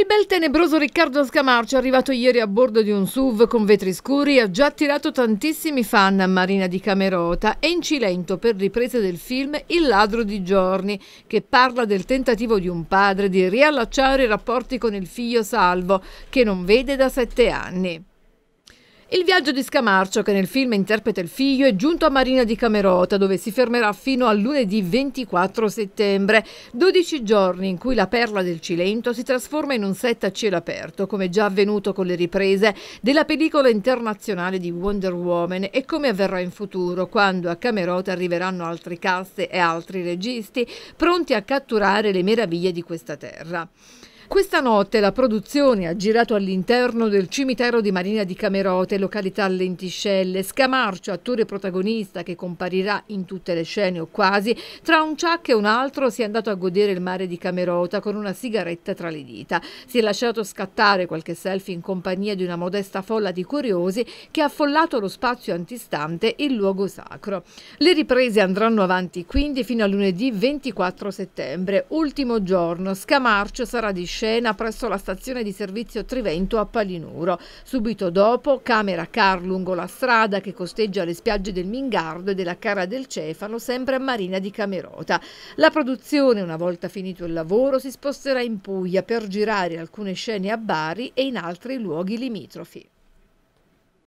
Il bel tenebroso Riccardo Scamarcio, arrivato ieri a bordo di un SUV con vetri scuri, ha già attirato tantissimi fan a Marina di Camerota e in Cilento per riprese del film Il ladro di giorni, che parla del tentativo di un padre di riallacciare i rapporti con il figlio Salvo, che non vede da sette anni. Il viaggio di Scamarcio, che nel film interpreta il figlio, è giunto a Marina di Camerota, dove si fermerà fino a lunedì 24 settembre, 12 giorni in cui la perla del Cilento si trasforma in un set a cielo aperto, come già avvenuto con le riprese della pellicola internazionale di Wonder Woman e come avverrà in futuro, quando a Camerota arriveranno altre casse e altri registi pronti a catturare le meraviglie di questa terra. Questa notte la produzione ha girato all'interno del cimitero di Marina di Camerote, località Lentiscelle. Scamarcio, attore protagonista che comparirà in tutte le scene o quasi, tra un ciac e un altro si è andato a godere il mare di Camerota con una sigaretta tra le dita. Si è lasciato scattare qualche selfie in compagnia di una modesta folla di curiosi che ha affollato lo spazio antistante il luogo sacro. Le riprese andranno avanti quindi fino a lunedì 24 settembre, ultimo giorno. Scamarcio sarà di scena presso la stazione di servizio Trivento a Palinuro. Subito dopo, camera car lungo la strada che costeggia le spiagge del Mingardo e della Cara del Cefano, sempre a Marina di Camerota. La produzione, una volta finito il lavoro, si sposterà in Puglia per girare alcune scene a Bari e in altri luoghi limitrofi.